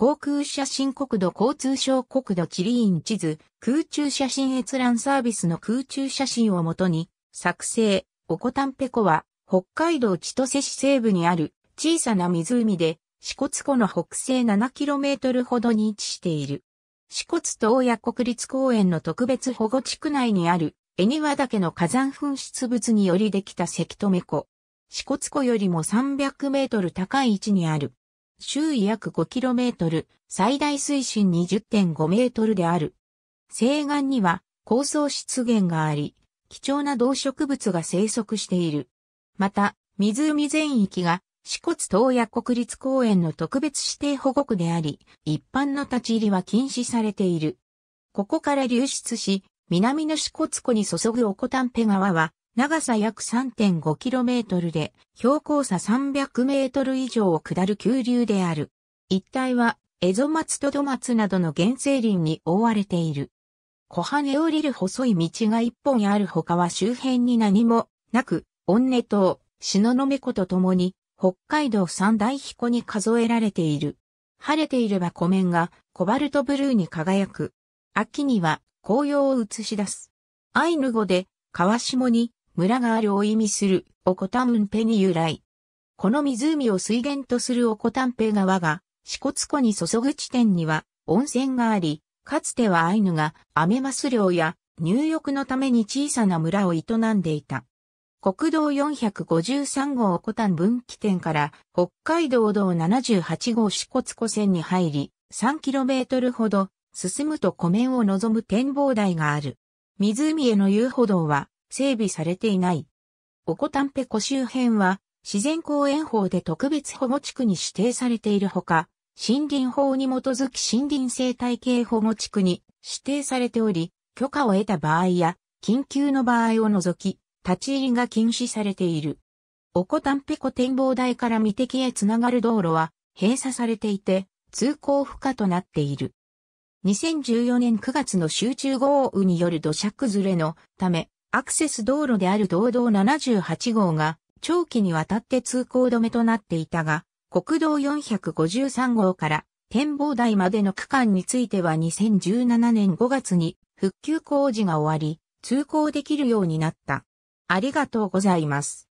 航空写真国土交通省国土地理院地図、空中写真閲覧サービスの空中写真をもとに、作成、おこたんぺこは、北海道千歳市西部にある小さな湖で、支笏湖の北西 7km ほどに位置している。支笏東大国立公園の特別保護地区内にある、恵庭岳の火山噴出物によりできた関止湖。支笏湖よりも300メートル高い位置にある。周囲約 5km、最大水深20.5メートルである。西岸には高層湿原があり、貴重な動植物が生息している。また、湖全域が四骨東野国立公園の特別指定保護区であり、一般の立ち入りは禁止されている。ここから流出し、南の四骨湖に注ぐオコタンペ川は、長さ約 3.5km で、標高差 300m 以上を下る急流である。一帯は、蝦夷松と土松などの原生林に覆われている。小羽を降りる細い道が一本ある他は周辺に何もなく、温根島、篠の湖とともに、北海道三大彦に数えられている。晴れていれば湖面がコバルトブルーに輝く。秋には紅葉を映し出す。アイヌ語で川下に村があるを意味するオコタムンペに由来。この湖を水源とするオコタンペ川が、支笏湖に注ぐ地点には温泉があり、かつてはアイヌがアメマス漁や入浴のために小さな村を営んでいた。国道453号コタン分岐点から北海道道78号支笏湖線に入り 3km ほど進むと湖面を望む展望台がある。湖への遊歩道は整備されていない。オコタンペコ周辺は、自然公園法で特別保護地区に指定されているほか、森林法に基づき森林生態系保護地区に指定されており、許可を得た場合や、緊急の場合を除き、立ち入りが禁止されている。オコタンペコ展望台から美敵へつながる道路は閉鎖されていて、通行不可となっている。2014年9月の集中豪雨による土砂崩れのため、アクセス道路である道道78号が長期にわたって通行止めとなっていたが、国道453号から展望台までの区間については2017年5月に復旧工事が終わり、通行できるようになった。ありがとうございます。